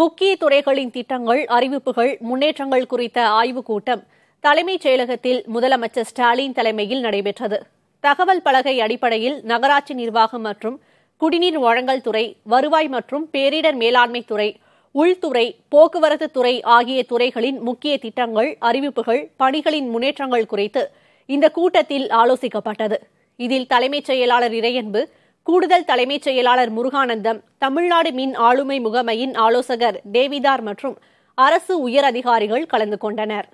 முக்கிய துறைகளின் திட்டங்கள் அறிவிப்புகள் முன்னேற்றங்கள் குறித்த ஆய்வுக் கூட்டம் தலைமைச் செயலகத்தில் முதலமைச்சர் ஸ்டாலின் தலைமையில் நடைபெற்றது தகவல் பலகை அடிப்படையில் நகராட்சி நிர்வாகம் மற்றும் குடிநீர் வழங்கல் துறை வருவாய் மற்றும் பேரிடர் மேலாண்மை துறை உள்துறை போக்குவரத்து துறை ஆகிய துறைகளின் முக்கிய திட்டங்கள் அறிவிப்புகள் பணிகளின் முன்னேற்றங்கள் குறித்து இந்த கூட்டத்தில் ஆலோசிக்கப்பட்டது இதில் தலைமைச் செயலாளர் இறையன்பு கூடுதல் தலைமைச் செயலாளர் முருகானந்தம் தமிழ்நாடு மின் ஆளுமை முகமையின் ஆலோசகர் தேவிதார் மற்றும் அரசு உயர் அதிகாரிகள் கலந்து கொண்டனர்